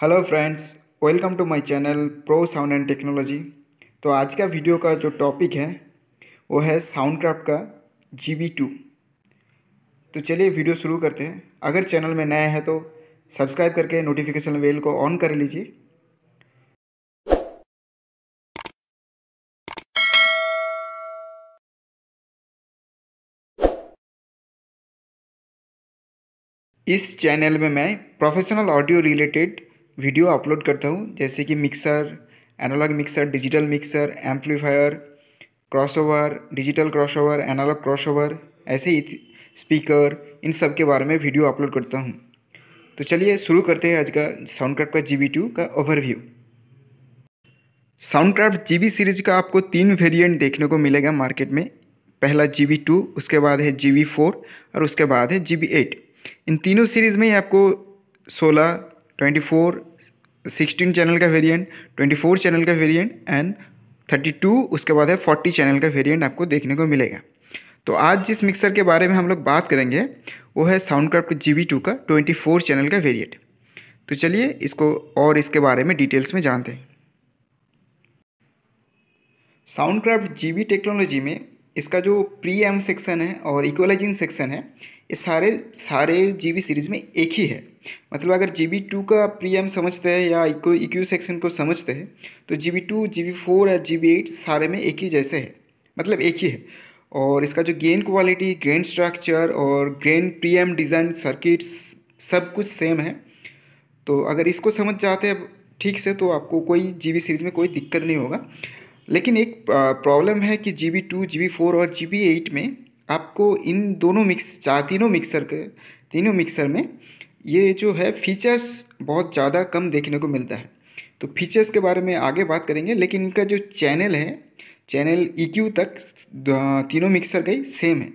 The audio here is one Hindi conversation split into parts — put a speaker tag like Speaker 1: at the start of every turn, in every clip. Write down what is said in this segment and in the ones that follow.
Speaker 1: hello friends welcome to my channel pro sound and technology तो आज का वीडियो का जो टॉपिक है वो है साउंड क्राफ्ट का जी बी टू तो चलिए वीडियो शुरू करते हैं अगर चैनल में नया है तो सब्सक्राइब करके नोटिफिकेशन बेल को ऑन कर लीजिए इस चैनल में मैं professional audio related video upload करता हूँ जैसे कि mixer analog mixer digital mixer amplifier crossover digital crossover analog crossover ऐसे ही स्पीकर इन सब के बारे में वीडियो अपलोड करता हूँ तो चलिए शुरू करते हैं आज का साउंड क्राफ्ट का जी बी टू का overview sound craft G B series का आपको तीन वेरिएंट देखने को मिलेगा मार्केट में पहला जी बी टू उसके बाद है जी बी फोर और उसके बाद है जी बी एट इन तीनों सीरीज़ में आपको सोलह ट्वेंटी फोर सिक्सटीन चैनल का वेरिएंट ट्वेंटी फोर चैनल का वेरिएंट एंड थर्टी टू उसके बाद है फोर्टी चैनल का वेरिएंट आपको देखने को मिलेगा तो आज जिस मिक्सर के बारे में हम लोग बात करेंगे वो है sound craft G B two का ट्वेंटी फोर चैनल का वेरिएंट तो चलिए इसको और इसके बारे में डिटेल्स में जानते हैं sound craft G B technology में इसका जो प्री एम सेक्शन है और इक्वलाइजिंग सेक्शन है ये सारे सारे जी सीरीज़ में एक ही है मतलब अगर जी बी टू का प्रीएम समझते हैं या इको इक्यू e सेक्शन को समझते हैं तो G B two G B four या जी बी एट सारे में एक ही जैसे है मतलब एक ही है और इसका जो गेन क्वालिटी ग्रेन स्ट्रक्चर और ग्रेन प्रीएम डिज़ाइन सर्किट्स सब कुछ सेम है तो अगर इसको समझ जाते हैं ठीक से तो आपको कोई जी सीरीज़ में कोई दिक्कत नहीं होगा लेकिन एक प्रॉब्लम है कि G B two G B four और जी बी एट में आपको इन दोनों मिक्स चार तीनों मिक्सर के तीनों मिक्सर में ये जो है फीचर्स बहुत ज़्यादा कम देखने को मिलता है तो फीचर्स के बारे में आगे बात करेंगे लेकिन इनका जो चैनल है चैनल ई e तक तीनों मिक्सर का सेम है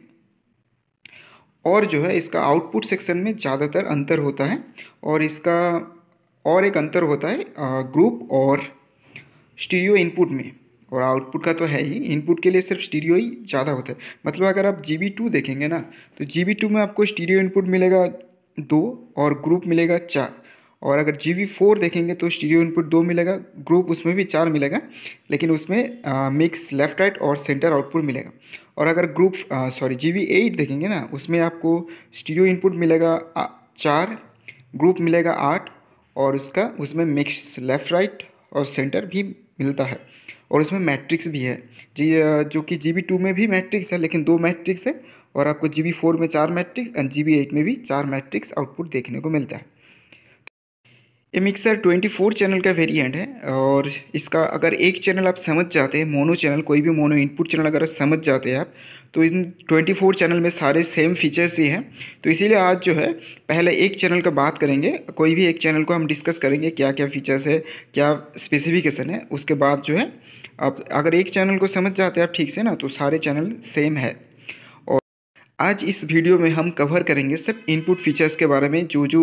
Speaker 1: और जो है इसका आउटपुट सेक्शन में ज़्यादातर अंतर होता है और इसका और एक अंतर होता है ग्रुप और स्टीरियो इनपुट में और आउटपुट का तो है ही इनपुट के लिए सिर्फ स्टीरियो ही ज़्यादा होता है मतलब अगर आप जी बी टू देखेंगे ना तो जी बी टू में आपको स्टीरियो इनपुट मिलेगा दो और ग्रुप मिलेगा चार और अगर जी बी फोर देखेंगे तो स्टीरियो इनपुट दो मिलेगा ग्रुप उसमें भी चार मिलेगा लेकिन उसमें मिक्स लेफ्ट राइट और सेंटर आउटपुट मिलेगा और अगर group sorry G B eight देखेंगे ना उसमें आपको स्टीरियो इनपुट मिलेगा चार ग्रुप मिलेगा आठ और उसका उसमें मिक्स लेफ्ट राइट और सेंटर भी मिलता है और इसमें मैट्रिक्स भी है जी जो कि जी बी टू में भी मैट्रिक्स है लेकिन दो मैट्रिक्स है और आपको जी बी फोर में चार matrix and G B eight में भी चार मैट्रिक्स आउटपुट देखने को मिलता है ये मिक्सर 24 चैनल का वेरिएंट है और इसका अगर एक चैनल आप समझ जाते हैं मोनो चैनल कोई भी मोनो इनपुट चैनल अगर समझ जाते हैं आप तो इन 24 चैनल में सारे सेम फीचर्स ही हैं तो इसीलिए आज जो है पहले एक चैनल का बात करेंगे कोई भी एक चैनल को हम डिस्कस करेंगे क्या क्या फीचर्स है क्या स्पेसिफिकेशन है उसके बाद जो है आप अगर एक चैनल को समझ जाते हैं आप ठीक से ना तो सारे चैनल सेम है और आज इस वीडियो में हम कवर करेंगे सब इनपुट फीचर्स के बारे में जो जो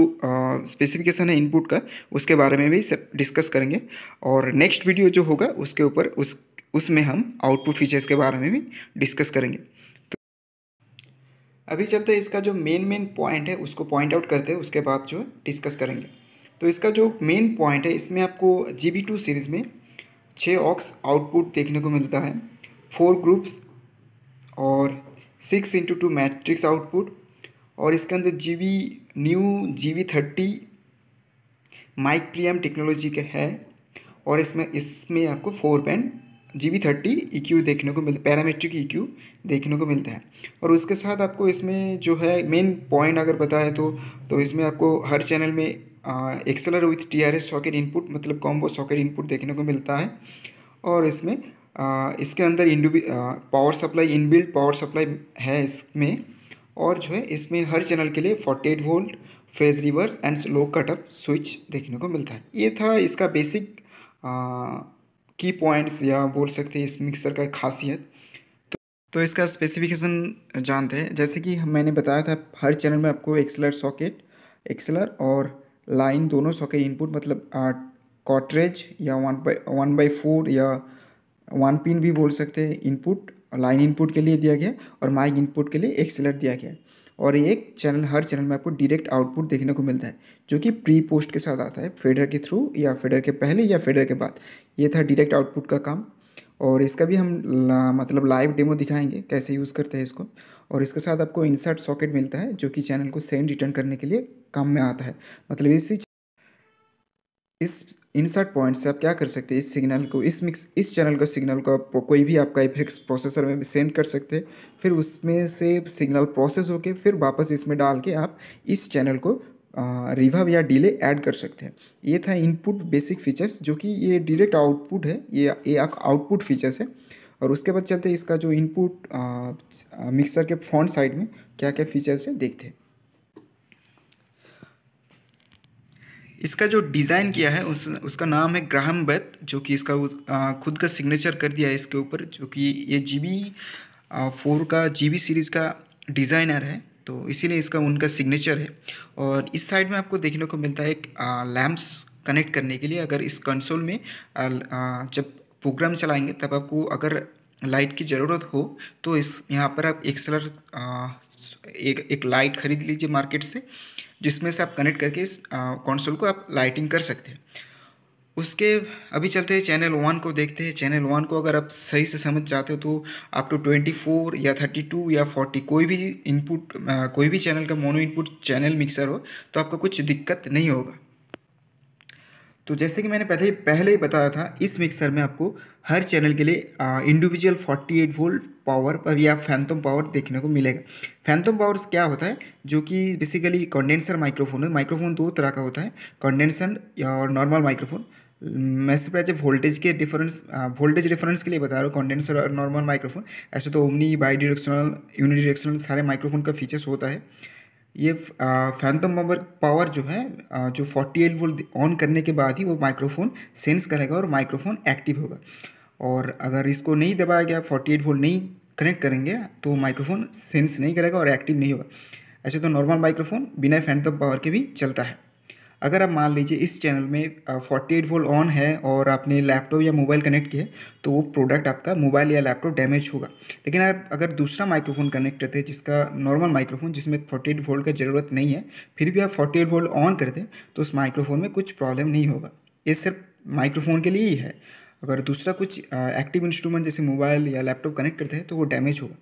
Speaker 1: स्पेसिफिकेशन है इनपुट का उसके बारे में भी सब डिस्कस करेंगे और नेक्स्ट वीडियो जो होगा उसके ऊपर उस उसमें हम आउटपुट फीचर्स के बारे में भी डिस्कस करेंगे तो अभी चलते हैं इसका जो मेन मेन पॉइंट है उसको पॉइंट आउट करते हैं उसके बाद जो डिस्कस करेंगे तो इसका जो मेन पॉइंट है इसमें आपको जी बी टू सीरीज़ में छः ऑक्स आउटपुट देखने को मिलता है फोर ग्रुप्स और six into two matrix output और इसके अंदर G B new G B thirty mic preamp technology के है और इसमें इसमें आपको four band G B thirty E Q देखने को मिलता है पैरामेट्रिक ई क्यू देखने को मिलता है और उसके साथ आपको इसमें जो है मेन पॉइंट अगर बताए तो तो इसमें आपको हर चैनल में XLR with T R S socket input मतलब कॉम्बो सॉकेट इनपुट देखने को मिलता है और इसमें आ, इसके अंदर इंडुबी power supply inbuilt power supply है इसमें और जो है इसमें हर चैनल के लिए forty eight volt phase reverse and low cut up switch देखने को मिलता है ये था इसका बेसिक की पॉइंट्स या बोल सकते हैं इस मिक्सर का खासियत तो, तो इसका स्पेसिफिकेशन जानते हैं जैसे कि मैंने बताया था हर चैनल में आपको एक्सलर सॉकेट एक्सलर और लाइन दोनों सॉकेट इनपुट मतलब कॉटरेज या one by one by four या वन पिन भी बोल सकते हैं इनपुट लाइन इनपुट के लिए दिया गया और माइक इनपुट के लिए एक दिया गया और एक चैनल हर चैनल में आपको डायरेक्ट आउटपुट देखने को मिलता है जो कि प्री पोस्ट के साथ आता है फेडर के थ्रू या फेडर के पहले या फेडर के बाद ये था डायरेक्ट आउटपुट का काम और इसका भी हम ला, मतलब लाइव डेमो दिखाएंगे कैसे यूज़ करते हैं इसको और इसके साथ आपको इंसर्ट सॉकेट मिलता है जो कि चैनल को सेंड रिटर्न करने के लिए काम में आता है मतलब इसी इस इंसर्ट पॉइंट से आप क्या कर सकते हैं इस सिग्नल को इस मिक्स इस चैनल का सिग्नल को आप कोई भी आपका इफेक्ट्स प्रोसेसर में सेंड कर सकते हैं फिर उसमें से सिग्नल प्रोसेस होकर फिर वापस इसमें डाल के आप इस चैनल को रिवर्व या डिले ऐड कर सकते हैं ये था इनपुट बेसिक फीचर्स जो कि ये डायरेक्ट आउटपुट है ये ये आउटपुट फीचर्स है और उसके बाद चलते इसका जो इनपुट मिक्सर के फ्रंट साइड में क्या क्या फीचर्स है देखते हैं इसका जो डिज़ाइन किया है उस उसका नाम है ग्राहम बैत जो कि इसका आ, खुद का सिग्नेचर कर दिया है इसके ऊपर जो कि ये जी बी फोर का जी बी सीरीज़ का डिज़ाइनर है तो इसीलिए इसका उनका सिग्नेचर है और इस साइड में आपको देखने को मिलता है एक लैम्प्स कनेक्ट करने के लिए अगर इस कंसोल में आ, आ, जब प्रोग्राम चलाएंगे तब आपको अगर लाइट की ज़रूरत हो तो इस यहाँ पर आप एक्सलर एक एक लाइट खरीद लीजिए मार्केट से जिसमें से आप कनेक्ट करके इस कॉन्सोल को आप लाइटिंग कर सकते हैं उसके अभी चलते हैं चैनल वन को देखते हैं चैनल वन को अगर आप सही से समझ जाते हो तो आप टू ट्वेंटी फोर या थर्टी टू या फोर्टी कोई भी इनपुट कोई भी चैनल का मोनो इनपुट चैनल मिक्सर हो तो आपको कुछ दिक्कत नहीं होगा तो जैसे कि मैंने पहले पहले ही बताया था इस मिक्सर में आपको हर चैनल के लिए इंडिविजुअल 48 वोल्ट पावर पर या फैंतम पावर देखने को मिलेगा फैंतम पावर क्या होता है जो कि बेसिकली कंडेंसर माइक्रोफोन है माइक्रोफोन दो तरह का होता है कंडेंसर और नॉर्मल माइक्रोफोन मैं सिर्फ ऐसे वोल्टेज के डिफरेंस वोल्टेज डिफरेंस के लिए बता रहा हूँ कंडेंसर और नॉर्मल माइक्रोफोन ऐसे तो ओमनी बाई डिरेक्शनल यूनिडायरेक्शनल सारे माइक्रोफोन का फीचर्स होता है ये फैंटम पावर पावर जो है जो 48 एट वोल्ट ऑन करने के बाद ही वो माइक्रोफोन सेंस करेगा और माइक्रोफोन एक्टिव होगा और अगर इसको नहीं दबाया गया 48 वोल्ट नहीं कनेक्ट करेंगे तो माइक्रोफोन सेंस नहीं करेगा और एक्टिव नहीं होगा ऐसे तो नॉर्मल माइक्रोफोन बिना फैंटम पावर के भी चलता है अगर आप मान लीजिए इस चैनल में फोर्टी एट वोल्ट ऑन है और आपने लैपटॉप या मोबाइल कनेक्ट किया तो वो प्रोडक्ट आपका मोबाइल या लैपटॉप डैमेज होगा लेकिन आप अगर दूसरा माइक्रोफोन कनेक्ट करते हैं जिसका नॉर्मल माइक्रोफोन जिसमें फोर्टी एट वोल्ट का ज़रूरत नहीं है फिर भी आप फोर्टी एट वोल्ट ऑन करते हैं तो उस माइक्रोफोन में कुछ प्रॉब्लम नहीं होगा ये सिर्फ माइक्रोफोन के लिए ही है अगर दूसरा कुछ एक्टिव इंस्ट्रूमेंट जैसे मोबाइल या लैपटॉप कनेक्ट करते हैं तो वो डैमेज होगा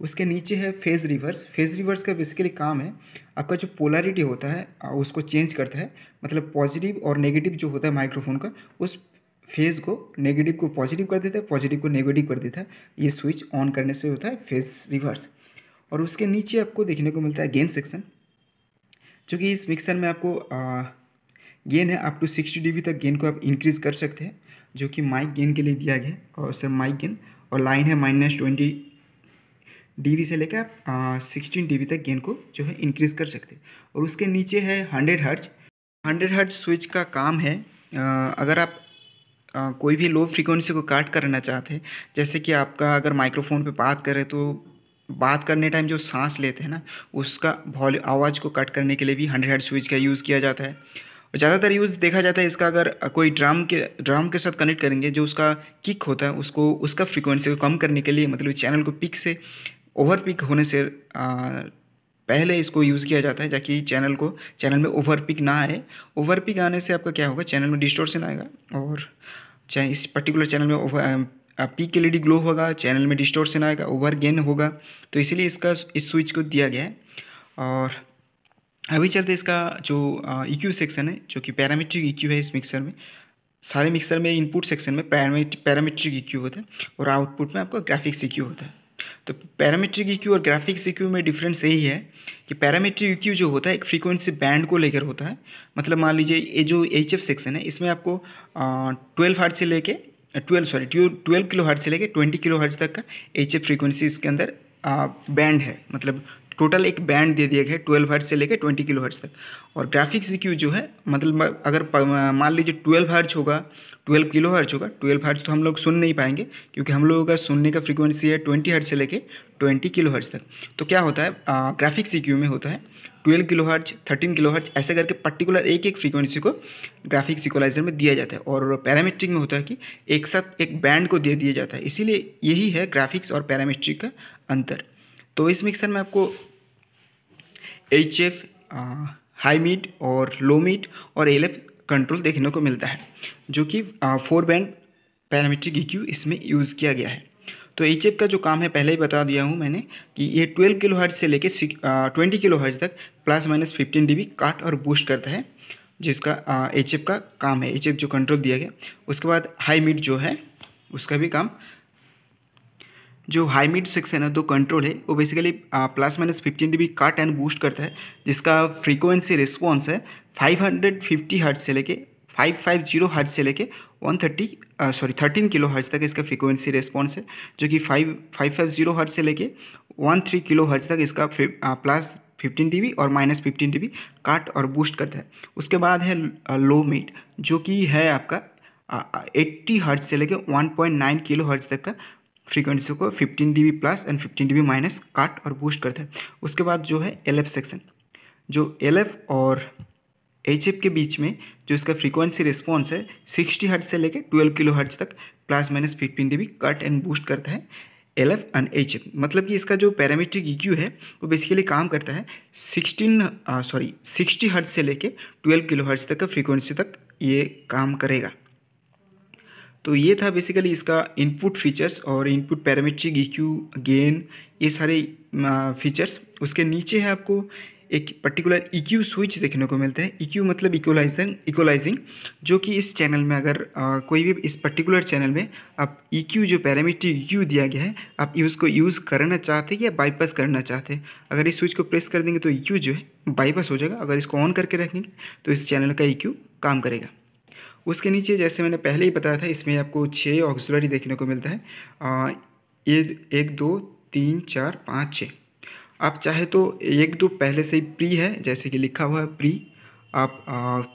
Speaker 1: उसके नीचे है फेज़ रिवर्स फेज़ रिवर्स का बेसिकली काम है आपका जो पोलरिटी होता है उसको चेंज करता है मतलब पॉजिटिव और नेगेटिव जो होता है माइक्रोफोन का उस फेज़ को नेगेटिव को पॉजिटिव कर देता है पॉजिटिव को नेगेटिव कर देता है ये स्विच ऑन करने से होता है फेज़ रिवर्स और उसके नीचे आपको देखने को मिलता है गेन सेक्शन जो कि इस मिक्सर में आपको आ, गेन है अप टू सिक्सटी डी तक गेन को आप इंक्रीज़ कर सकते हैं जो कि माइक गेन के लिए दिया गया है और सर माइक गेन और लाइन है माइनस ट्वेंटी डी से लेकर आप सिक्सटीन डी तक गेन को जो है इंक्रीज़ कर सकते हैं और उसके नीचे है हंड्रेड हर्ज हंड्रेड हर्ज स्विच का काम है आ, अगर आप आ, कोई भी लो फ्रिक्वेंसी को काट करना चाहते हैं जैसे कि आपका अगर माइक्रोफोन पे बात करें तो बात करने टाइम जो सांस लेते हैं ना उसका वॉल्यू आवाज़ को कट करने के लिए भी हंड्रेड हर्ट स्विच का यूज़ किया जाता है और ज़्यादातर यूज़ देखा जाता है इसका अगर कोई ड्रम के ड्रम के साथ कनेक्ट करेंगे जो उसका किक होता है उसको उसका फ्रीक्वेंसी को कम करने के लिए मतलब चैनल को पिक से ओवर पिक होने से पहले इसको यूज़ किया जाता है ताकि चैनल को चैनल में ओवर पिक ना आए ओवर पिक आने से आपका क्या होगा चैनल में डिस्टोर्शन आएगा और चाहे इस पर्टिकुलर चैनल में over peak L E glow होगा चैनल में डिस्टोर्शन आएगा ओवर गेन होगा तो इसीलिए इसका इस स्विच को दिया गया है और अभी चलते इसका जो इक्यू सेक्शन e है जो कि पैरामीट्रिक इक्यू e है इस मिक्सर में सारे मिक्सर में इनपुट सेक्शन में पैरामीट्रिक इक्यू e होता है और आउटपुट में आपका ग्राफिक्स इक्यू होता है तो पैरामीट्रिक ईक्यू e और ग्राफिक्स ईक्यू e में डिफरेंस यही है कि पैरामीट्रिक ईक्यू e जो होता है एक फ्रीक्वेंसी बैंड को लेकर होता है मतलब मान लीजिए ये जो एच एफ सेक्शन है इसमें आपको ट्वेल्व हार्ट से लेके twelve sorry twelve kilo hertz से लेके ट्वेंटी किलो हार्ट तक का एच एफ फ्रीक्वेंसी इसके अंदर बैंड है मतलब टोटल एक बैंड दे दिया गया है ट्वेल्व हर्ट से लेकर ट्वेंटी किलो हर्ट्ज तक और ग्राफिक्स सीक्यू जो है मतलब अगर मान लीजिए ट्वेल्व हर्ट्ज होगा ट्वेल्व किलो हर्ट्ज होगा ट्वेल्व हर्ट्ज तो हम लोग सुन नहीं पाएंगे क्योंकि हम लोगों का सुनने का फ्रीक्वेंसी है ट्वेंटी हर्ट से लेकर ट्वेंटी किलो हर्ट्ज तक तो क्या होता है ग्राफिक क्यू में होता है twelve kilo hertz thirteen kilo hertz ऐसे करके पर्टिकुलर एक एक फ्रीक्वेंसी को ग्राफिक सिक्वलाइजर में दिया जाता है और पैरामेट्रिक में होता है कि एक साथ एक बैंड को दे दिया जाता है इसीलिए यही है ग्राफिक्स और पैरामेट्रिक का अंतर तो इस मिक्सर में आपको एच एफ हाई मीट और लो मीट और एल एफ कंट्रोल देखने को मिलता है जो कि फोर बैंड पैरामीट्रिक ई इसमें यूज़ किया गया है तो एच एफ का जो काम है पहले ही बता दिया हूँ मैंने कि ये ट्वेल्व किलो हर्ज से लेकर ट्वेंटी किलो हर्ज तक plus minus fifteen D cut और बूस्ट करता है जिसका एच एफ का काम है एच एफ जो कंट्रोल दिया गया उसके बाद हाई मीट जो है उसका भी काम जो हाई मिड सेक्शन है दो तो कंट्रोल है वो basically plus minus fifteen D cut and boost करता है जिसका फ्रीक्वेंसी रिस्पॉन्स है फाइव हंड्रेड फिफ्टी हर्ट से लेके फाइव फाइव जीरो हर्ट से लेके one thirty sorry thirteen kilo hertz तक इसका फ्रीक्वेंसी रेस्पॉन्स है जो कि five five five zero hertz से लेके वन थ्री किलो हर्ट तक इसका प्लस फिफ्टीन डी और माइनस फिफ्टीन डी काट और बूस्ट करता है उसके बाद है लो मिड जो कि है आपका एट्टी हर्ट से लेके one point nine kilo hertz तक का फ्रीक्वेंसी को 15 D plus and 15 D minus cut और बूस्ट करता है उसके बाद जो है एल सेक्शन जो एल और एच के बीच में जो इसका फ्रीक्वेंसी रिस्पॉन्स है 60 हर्ट से लेकर 12 किलो हर्ट तक plus minus fifteen D cut and boost करता है L F and H F मतलब कि इसका जो पैरामीट्रिक ई e है वो बेसिकली काम करता है सिक्सटीन सॉरी सिक्सटी हर्ट से लेके ट्वेल्व किलो हर्ट तक का फ्रीक्वेंसी तक ये काम करेगा तो ये था बेसिकली इसका इनपुट फीचर्स और इनपुट पैरामीट्रिक इक्यू गेन ये सारे फीचर्स उसके नीचे है आपको एक पर्टिकुलर इक्यू स्विच देखने को मिलते हैं इक्यू मतलब इक्वलाइजन इक्वलाइजिंग जो कि इस चैनल में अगर आ, कोई भी इस पर्टिकुलर चैनल में आप इक्यू जो पैरामीटर इक्यू दिया गया है आप उसको यूज़ करना चाहते या बाईपास करना चाहते हैं अगर इस स्विच को प्रेस कर देंगे तो इक्यू जो है बाईपास हो जाएगा अगर इसको ऑन करके रखेंगे तो इस चैनल का इक्यू काम करेगा उसके नीचे जैसे मैंने पहले ही बताया था इसमें आपको छः ऑक्सिलरी देखने को मिलता है ये एक दो तीन चार पाँच छः आप चाहे तो एक दो पहले से ही प्री है जैसे कि लिखा हुआ है प्री आप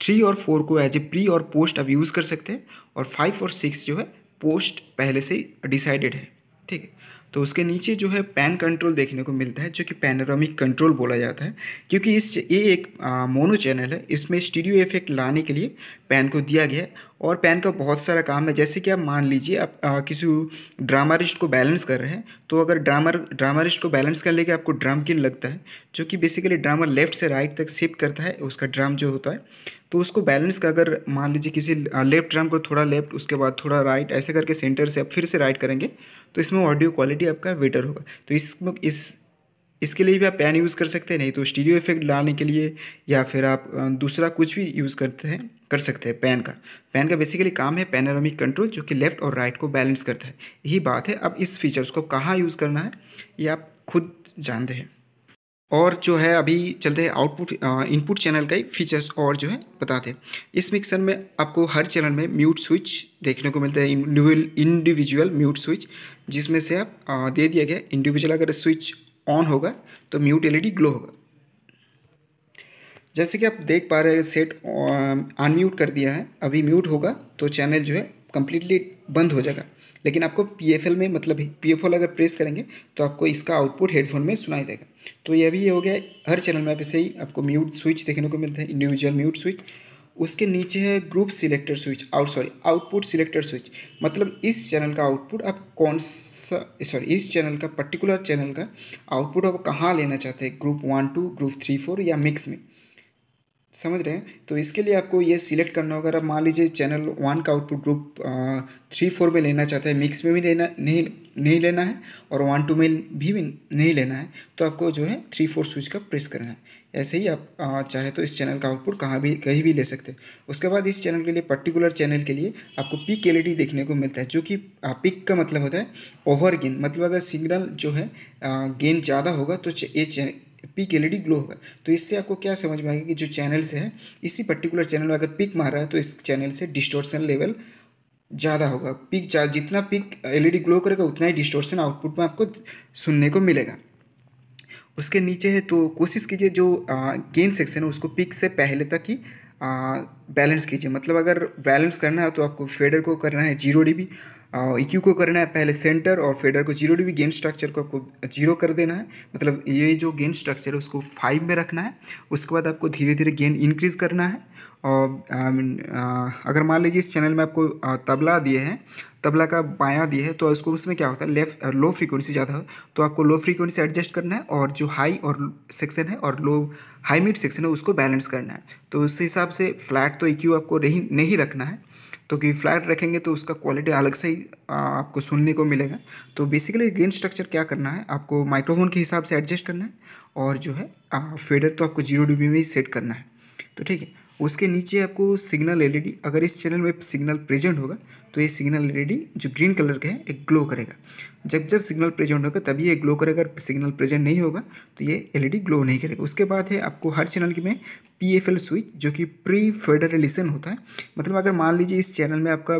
Speaker 1: थ्री और फोर को एज ए प्री और पोस्ट आप यूज़ कर सकते हैं और फाइव और सिक्स जो है पोस्ट पहले से ही डिसाइडेड है ठीक है तो उसके नीचे जो है पैन कंट्रोल देखने को मिलता है जो कि पैनोरामिक कंट्रोल बोला जाता है क्योंकि इस ये एक मोनो चैनल है इसमें स्टीडियो इफेक्ट लाने के लिए पैन को दिया गया है और पैन का बहुत सारा काम है जैसे कि आप मान लीजिए आप आ, किसी ड्रामारिस्ट को बैलेंस कर रहे हैं तो अगर ड्रामर ड्रामारिस्ट को बैलेंस करने के आपको ड्राम किन लगता है जो कि बेसिकली ड्रामर लेफ्ट से राइट तक शिफ्ट करता है उसका ड्राम जो होता है तो उसको बैलेंस का अगर मान लीजिए किसी लेफ्ट ड्रम को थोड़ा लेफ्ट उसके बाद थोड़ा राइट ऐसे करके सेंटर से आप फिर से राइट करेंगे तो इसमें ऑडियो क्वालिटी आपका बेटर होगा तो इसमें इस इसके लिए भी आप पैन यूज़ कर सकते हैं नहीं तो स्टीरियो इफेक्ट लाने के लिए या फिर आप दूसरा कुछ भी यूज़ करते हैं कर सकते हैं पैन का पैन का बेसिकली काम है पेनारोमिक कंट्रोल जो कि लेफ्ट और राइट को बैलेंस करता है यही बात है अब इस फीचर्स को कहाँ यूज़ करना है ये आप खुद जानते हैं और जो है अभी चलते हैं आउटपुट इनपुट चैनल का ही फीचर्स और जो है बताते हैं इस मिक्सर में आपको हर चैनल में म्यूट स्विच देखने को मिलता है इंडिविजुअल म्यूट स्विच जिसमें से आप आ, दे दिया गया इंडिविजुअल अगर स्विच ऑन होगा तो म्यूट एलईडी ग्लो होगा जैसे कि आप देख पा रहे हैं सेट अनम्यूट कर दिया है अभी म्यूट होगा तो चैनल जो है कम्प्लीटली बंद हो जाएगा लेकिन आपको पी में मतलब पी अगर प्रेस करेंगे तो आपको इसका आउटपुट हेडफोन में सुनाई देगा तो ये भी ये हो गया हर चैनल आप इसे ही आपको म्यूट स्विच देखने को मिलता है इंडिविजुअल म्यूट स्विच उसके नीचे है group selector switch out sorry output selector switch मतलब इस चैनल का आउटपुट आप कौन सा सॉरी इस चैनल का पर्टिकुलर चैनल का आउटपुट आप कहाँ लेना चाहते हैं group one two group three four या मिक्स में समझ रहे हैं तो इसके लिए आपको ये सिलेक्ट करना होगा अगर मान लीजिए चैनल वन का आउटपुट ग्रुप थ्री फोर में लेना चाहते हैं मिक्स में भी लेना नहीं नहीं लेना है और वन टू में भी, भी नहीं लेना है तो आपको जो है थ्री फोर स्विच का प्रेस करना है ऐसे ही आप आ, चाहे तो इस चैनल का आउटपुट कहाँ भी कहीं भी ले सकते हैं उसके बाद इस चैनल के लिए पर्टिकुलर चैनल के लिए आपको पिक एल देखने को मिलता है जो कि पिक का मतलब होता है ओवर गेन मतलब अगर सिग्नल जो है गेन ज़्यादा होगा तो ये पिक एलईडी ग्लो होगा तो इससे आपको क्या समझ में आएगा कि जो चैनल्स हैं इसी पर्टिकुलर चैनल में अगर पिक मार रहा है तो इस चैनल से डिस्टोर्सन लेवल ज़्यादा होगा पिक जितना पिक एलईडी ग्लो करेगा उतना ही डिस्टोर्सन आउटपुट में आपको सुनने को मिलेगा उसके नीचे है तो कोशिश कीजिए जो गेंद सेक्शन है उसको पिक से पहले तक ही बैलेंस कीजिए मतलब अगर बैलेंस करना है तो आपको फेडर को करना है जीरो डी इक्यू e को करना है पहले सेंटर और फेडर को जीरो डिग्री गेंद स्ट्रक्चर को आपको जीरो कर देना है मतलब ये जो गेंद स्ट्रक्चर है उसको फाइव में रखना है उसके बाद आपको धीरे धीरे गेंद इंक्रीज करना है और um, आ, अगर मान लीजिए इस चैनल में आपको तबला दिए हैं तबला का बाया दिए है तो उसको उसमें क्या होता है लेफ्ट लो फ्रीक्वेंसी ज़्यादा हो तो आपको लो फ्रीक्वेंसी एडजस्ट करना है और जो हाई और सेक्शन है और लो हाई मिड सेक्शन है उसको बैलेंस करना है तो उस हिसाब से फ्लैट तो इक्यू e आपको नहीं रखना है तो कि फ्लैट रखेंगे तो उसका क्वालिटी अलग से ही आपको सुनने को मिलेगा तो बेसिकली गेन स्ट्रक्चर क्या करना है आपको माइक्रोफोन के हिसाब से एडजस्ट करना है और जो है फेडर तो आपको जीरो डी में ही सेट करना है तो ठीक है उसके नीचे आपको सिग्नल एलईडी अगर इस चैनल में सिग्नल प्रेजेंट होगा तो ये सिग्नल रेडी जो ग्रीन कलर के है एक ग्लो करेगा जब जब सिग्नल प्रेजेंट होगा तभी ये ग्लो करेगा अगर सिग्नल प्रेजेंट नहीं होगा तो ये एलईडी ग्लो नहीं करेगा उसके बाद है आपको हर चैनल की में पी एफ एल स्विच जो कि प्री फेडरलिसन होता है मतलब अगर मान लीजिए इस चैनल में आपका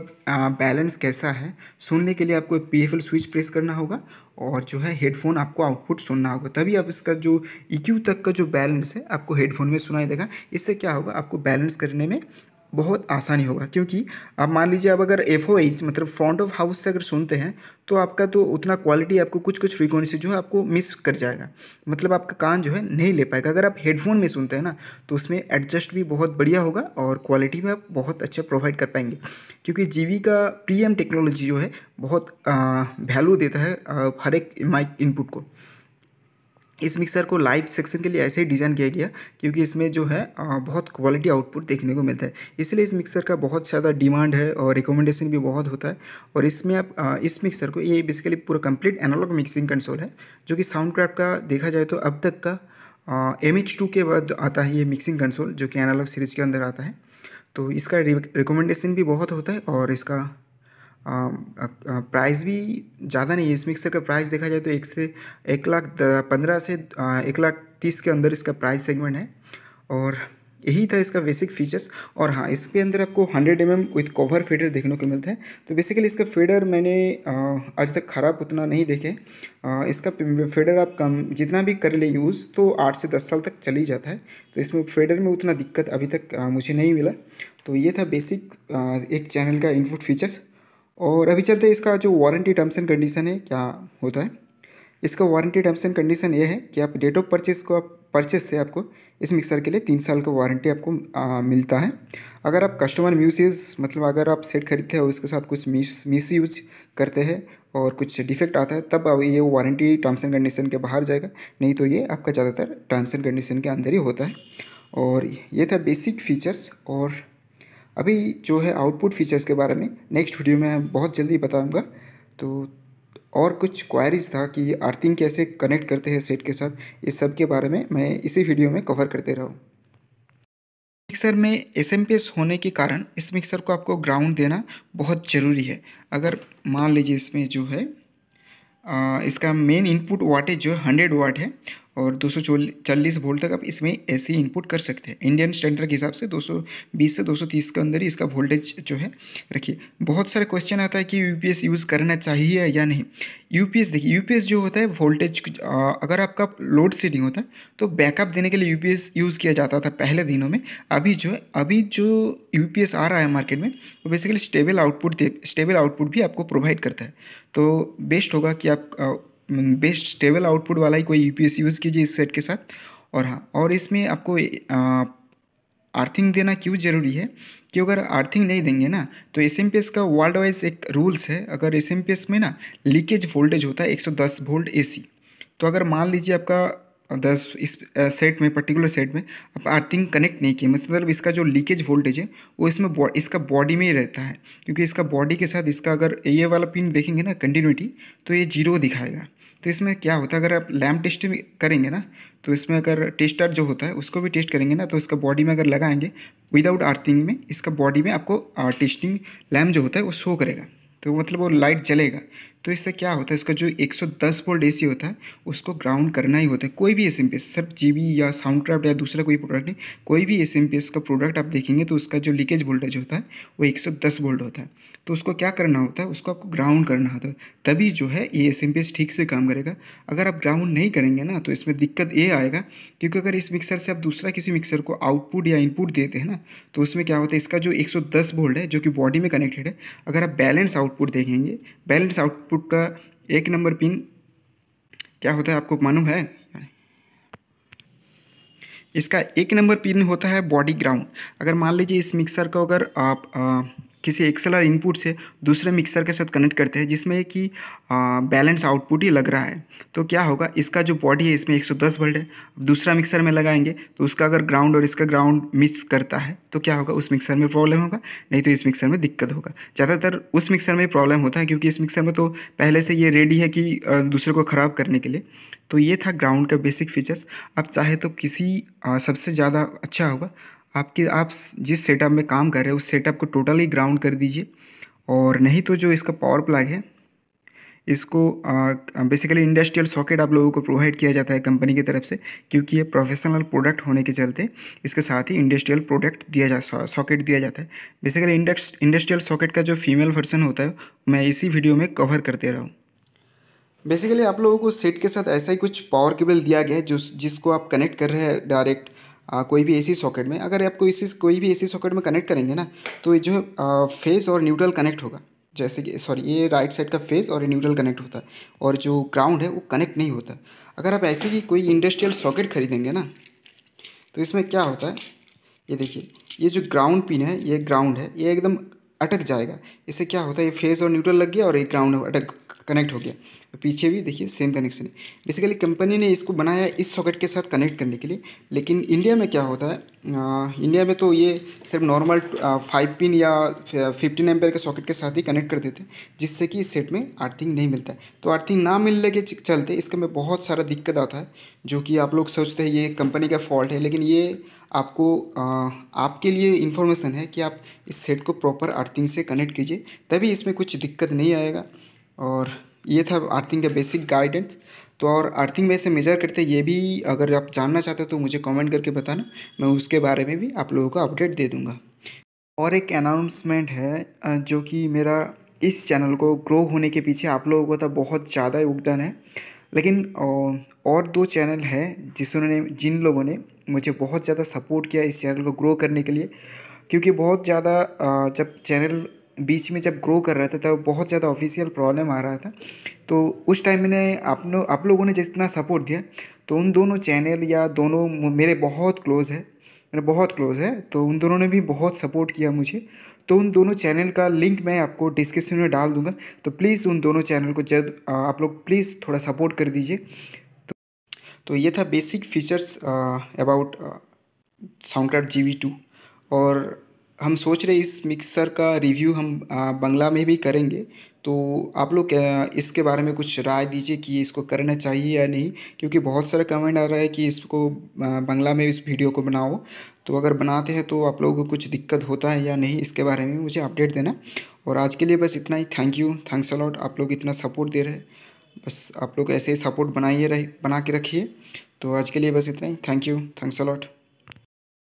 Speaker 1: बैलेंस कैसा है सुनने के लिए आपको P F L switch press करना होगा और जो है हेडफोन आपको आउटपुट सुनना होगा तभी आप इसका जो इक्यू e तक का जो बैलेंस है आपको हेडफोन में सुनाई देगा इससे क्या होगा आपको बैलेंस करने में बहुत आसानी होगा क्योंकि आप मान लीजिए अब अगर एफ ओ एच मतलब फ्रंट ऑफ हाउस से अगर सुनते हैं तो आपका तो उतना क्वालिटी आपको कुछ कुछ फ्रीक्वेंसी जो है आपको मिस कर जाएगा मतलब आपका कान जो है नहीं ले पाएगा अगर आप हेडफोन में सुनते हैं ना तो उसमें एडजस्ट भी बहुत बढ़िया होगा और क्वालिटी भी आप बहुत अच्छा प्रोवाइड कर पाएंगे क्योंकि जी का प्रीएम टेक्नोलॉजी जो है बहुत वैल्यू देता है हर एक माइक इनपुट को इस मिक्सर को लाइव सेक्शन के लिए ऐसे ही डिज़ाइन किया गया क्योंकि इसमें जो है बहुत क्वालिटी आउटपुट देखने को मिलता है इसलिए इस मिक्सर का बहुत ज़्यादा डिमांड है और रिकमेंडेशन भी बहुत होता है और इसमें आप इस मिक्सर को ये बेसिकली पूरा कंप्लीट एनालॉग मिक्सिंग कंसोल है जो कि साउंड क्राफ्ट का देखा जाए तो अब तक का एम एच टू के बाद आता है ये मिक्सिंग कंसोल जो कि एनालॉग सीरीज के अंदर आता है तो इसका रिकमेंडेशन भी बहुत होता है और इसका प्राइस भी ज़्यादा नहीं है इस मिक्सर का प्राइस देखा जाए तो एक से एक लाख पंद्रह से एक लाख तीस के अंदर इसका प्राइस सेगमेंट है और यही था इसका बेसिक फीचर्स और हाँ इसके अंदर आपको 100 M M with cover feeder देखने को मिलता है तो बेसिकली इसका फीडर मैंने आज तक ख़राब उतना नहीं देखे इसका फेडर आप कम जितना भी कर ले यूज़ तो आठ से दस साल तक चल ही जाता है तो इसमें फीडर में उतना दिक्कत अभी तक मुझे नहीं मिला तो ये था बेसिक एक चैनल का इनपुट फीचर्स और अभी चलते इसका जो वारंटी टर्म्स एंड कंडीशन है क्या होता है इसका वारंटी टर्म्स एंड कंडीशन ये है कि आप डेट ऑफ परचेस को आप परचेस से आपको इस मिक्सर के लिए तीन साल का वारंटी आपको आ, मिलता है अगर आप कस्टमर म्यूज मतलब अगर आप सेट खरीदते हैं और उसके साथ कुछ मिस यूज करते हैं और कुछ डिफेक्ट आता है तब ये वारंटी टर्म्स एंड कंडीशन के बाहर जाएगा नहीं तो ये आपका ज़्यादातर टर्म्स एंड कंडीशन के अंदर ही होता है और ये था बेसिक फीचर्स और अभी जो है आउटपुट फीचर्स के बारे में नेक्स्ट वीडियो में बहुत जल्दी बताऊँगा तो और कुछ क्वायरीज था कि अर्थिंग कैसे कनेक्ट करते हैं सेट के साथ इस सब के बारे में मैं इसी वीडियो में कवर करते रहा मिक्सर में एस होने के कारण इस मिक्सर को आपको ग्राउंड देना बहुत ज़रूरी है अगर मान लीजिए इसमें जो है आ, इसका मेन इनपुट वाटेज जो है हंड्रेड वाट है और दो सौ वोल्ट तक आप इसमें ऐसे ही इनपुट कर सकते हैं इंडियन स्टैंडर्ड के हिसाब से 220 से 230 के अंदर ही इसका वोल्टेज जो है रखिए बहुत सारा क्वेश्चन आता है कि यूपीएस यूज़ करना चाहिए या नहीं यूपीएस देखिए यूपीएस जो होता है वोल्टेज अगर आपका लोड सेडिंग होता है तो बैकअप देने के लिए यू यूज़ किया जाता था पहले दिनों में अभी जो है अभी जो यू आ रहा है मार्केट में वो तो basically stable output stable output भी आपको प्रोवाइड करता है तो बेस्ट होगा कि आप बेस्ट स्टेबल आउटपुट वाला ही कोई यूपीएस e यूज़ कीजिए इस सेट के साथ और हाँ और इसमें आपको अर्थिंग देना क्यों ज़रूरी है कि अगर अर्थिंग नहीं देंगे ना तो एस एम पी एस का वर्ल्ड वाइज एक रूल्स है अगर एस एम पी एस में ना लीकेज वोल्टेज होता है एक सौ दस वोल्ट ए सी तो अगर मान लीजिए आपका दस इस सेट में पर्टिकुलर सेट में आप अर्थिंग कनेक्ट नहीं किए मतलब इसका जो लीकेज वोल्टेज है वो इसमें बौ, इसका बॉडी में ही रहता है क्योंकि इसका बॉडी के साथ इसका अगर ये वाला पिन देखेंगे ना कंटिन्यूटी तो ये जीरो दिखाएगा तो इसमें क्या होता है अगर आप लैम्प टेस्ट करेंगे ना तो इसमें अगर टेस्टर जो होता है उसको भी टेस्ट करेंगे ना तो इसका बॉडी में अगर लगाएंगे विदाउट आर्थिंग में इसका बॉडी में आपको टेस्टिंग लैम्प जो होता है वो शो करेगा तो मतलब वो लाइट जलेगा तो इससे क्या होता है इसका जो 110 वोल्ट ए होता है उसको ग्राउंड करना ही होता है कोई भी एस एम सिर्फ बी या साउंड क्राफ्ट या दूसरा कोई प्रोडक्ट नहीं कोई भी एस एम का प्रोडक्ट आप देखेंगे तो उसका जो लीकेज वोल्टेज होता है वो 110 वोल्ट होता है तो उसको क्या करना होता है उसको आपको ग्राउंड करना होता है तभी जो है ये एस एम ठीक से काम करेगा अगर आप ग्राउंड नहीं करेंगे ना तो इसमें दिक्कत ये आएगा क्योंकि अगर इस मिक्सर से आप दूसरा किसी मिक्सर को आउटपुट या इनपुट देते हैं ना तो उसमें क्या होता है इसका जो 110 वोल्ट है जो कि बॉडी में कनेक्टेड है अगर आप बैलेंस आउटपुट देखेंगे बैलेंस आउटपुट का एक नंबर पिन क्या होता है आपको मालूम है इसका एक नंबर पिन होता है बॉडी ग्राउंड अगर मान लीजिए इस मिक्सर को अगर आप किसी एक्सलर इनपुट से दूसरे मिक्सर के साथ कनेक्ट करते हैं जिसमें कि बैलेंस आउटपुट ही लग रहा है तो क्या होगा इसका जो बॉडी है इसमें 110 वोल्ट है दूसरा मिक्सर में लगाएंगे तो उसका अगर ग्राउंड और इसका ग्राउंड मिक्स करता है तो क्या होगा उस मिक्सर में प्रॉब्लम होगा नहीं तो इस मिक्सर में दिक्कत होगा ज़्यादातर उस मिक्सर में प्रॉब्लम होता है क्योंकि इस मिक्सर में तो पहले से ये रेडी है कि दूसरे को ख़राब करने के लिए तो ये था ग्राउंड का बेसिक फीचर्स अब चाहे तो किसी सबसे ज़्यादा अच्छा होगा आपके आप जिस सेटअप में काम कर रहे हैं उस सेटअप को टोटली ग्राउंड कर दीजिए और नहीं तो जो इसका पावर प्लग है इसको बेसिकली इंडस्ट्रियल सॉकेट आप लोगों को प्रोवाइड किया जाता है कंपनी की तरफ से क्योंकि ये प्रोफेशनल प्रोडक्ट होने के चलते इसके साथ ही इंडस्ट्रियल प्रोडक्ट दिया जा सॉकेट दिया जाता है बेसिकली इंडस्ट्रियल सॉकेट का जो फीमेल वर्सन होता है मैं इसी वीडियो में कवर करते रहा बेसिकली आप लोगों को सेट के साथ ऐसा ही कुछ पावर केबल दिया गया है जो जिसको आप कनेक्ट कर रहे हैं डायरेक्ट आ, कोई भी एसी सॉकेट में अगर आपको इसी कोई भी एसी सॉकेट में कनेक्ट करेंगे ना तो ये जो है फेस और न्यूट्रल कनेक्ट होगा जैसे कि सॉरी ये राइट साइड का फेस और न्यूट्रल कनेक्ट होता है और जो ग्राउंड है वो कनेक्ट नहीं होता अगर आप ऐसे ही कोई इंडस्ट्रियल सॉकेट खरीदेंगे ना तो इसमें क्या होता है ये देखिए ये जो ग्राउंड पिन है ये ग्राउंड है ये एकदम अटक जाएगा इससे क्या होता है ये फेस और न्यूट्रल लग गया और ये ग्राउंड अटक कनेक्ट हो गया पीछे भी देखिए सेम कनेक्शन है बेसिकली कंपनी ने इसको बनाया इस सॉकेट के साथ कनेक्ट करने के लिए लेकिन इंडिया में क्या होता है आ, इंडिया में तो ये सिर्फ नॉर्मल फाइव पिन या फिफ्टीन एम्पेयर के सॉकेट के साथ ही कनेक्ट कर देते हैं जिससे कि इस सेट में अर्थिंग नहीं मिलता है तो अर्थिंग ना मिलने के चलते इसके में बहुत सारा दिक्कत आता है जो कि आप लोग सोचते हैं ये कंपनी का फॉल्ट है लेकिन ये आपको आ, आपके लिए इन्फॉर्मेशन है कि आप इस सेट को प्रॉपर अर्थिंग से कनेक्ट कीजिए तभी इसमें कुछ दिक्कत नहीं आएगा और ये था अर्थिंग का बेसिक गाइडेंस तो और अर्थिंग वैसे मेजर करते ये भी अगर आप जानना चाहते हो तो मुझे कमेंट करके बताना मैं उसके बारे में भी आप लोगों को अपडेट दे दूँगा और एक अनाउंसमेंट है जो कि मेरा इस चैनल को ग्रो होने के पीछे आप लोगों का बहुत ज़्यादा योगदान है लेकिन और दो चैनल हैं जिसने जिन लोगों ने मुझे बहुत ज़्यादा सपोर्ट किया इस चैनल को ग्रो करने के लिए क्योंकि बहुत ज़्यादा जब चैनल बीच में जब ग्रो कर रहा था तब बहुत ज़्यादा ऑफिशियल प्रॉब्लम आ रहा था तो उस टाइम मैंने आप लोग आप लोगों ने जितना सपोर्ट दिया तो उन दोनों चैनल या दोनों मेरे बहुत क्लोज़ है मेरे बहुत क्लोज़ है तो उन दोनों ने भी बहुत सपोर्ट किया मुझे तो उन दोनों चैनल का लिंक मैं आपको डिस्क्रिप्शन में डाल दूंगा तो प्लीज़ उन दोनों चैनल को जब आप लोग प्लीज़ थोड़ा सपोर्ट कर दीजिए तो, तो ये था basic features about sound card जी और हम सोच रहे इस मिक्सर का रिव्यू हम बंगला में भी करेंगे तो आप लोग इसके बारे में कुछ राय दीजिए कि इसको करना चाहिए या नहीं क्योंकि बहुत सारा कमेंट आ रहा है कि इसको बंगला में इस वीडियो को बनाओ तो अगर बनाते हैं तो आप लोगों को कुछ दिक्कत होता है या नहीं इसके बारे में मुझे अपडेट देना और आज के लिए बस इतना ही थैंक यू थैंक्स अलॉट आप लोग इतना सपोर्ट दे रहे हैं बस आप लोग ऐसे ही सपोर्ट बनाइए रह बना के रखिए तो आज के लिए बस इतना ही थैंक यू थैंक्स अलॉट